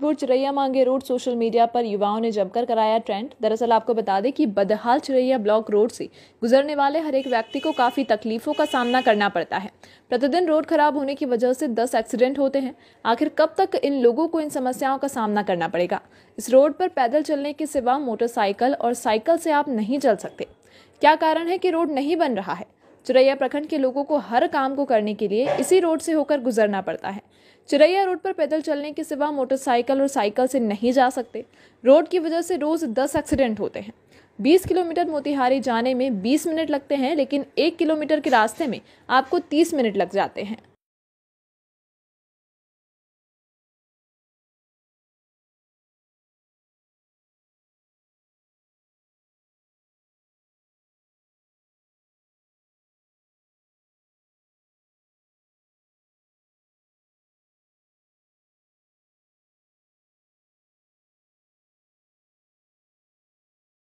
भोजपुर चिरैया मांगे road social media पर युवाओं ने जमकर कराया ट्रेंड दरअसल आपको बता दें कि बदहाल चिरैया ब्लॉक रोड से गुजरने वाले हर एक व्यक्ति को काफ़ी तकलीफों का सामना करना पड़ता है प्रतिदिन रोड खराब होने की वजह से दस एक्सीडेंट होते हैं आखिर कब तक इन लोगों को इन समस्याओं का सामना करना पड़ेगा इस रोड पर पैदल चलने के सिवा मोटरसाइकिल और साइकिल से आप नहीं चल सकते क्या कारण है कि रोड नहीं बन रहा है चिरैया प्रखंड के लोगों को हर काम को करने के लिए इसी रोड से होकर गुजरना पड़ता है चिरैया रोड पर पैदल चलने के सिवा मोटरसाइकिल और साइकिल से नहीं जा सकते रोड की वजह से रोज़ दस एक्सीडेंट होते हैं बीस किलोमीटर मोतिहारी जाने में बीस मिनट लगते हैं लेकिन एक किलोमीटर के रास्ते में आपको तीस मिनट लग जाते हैं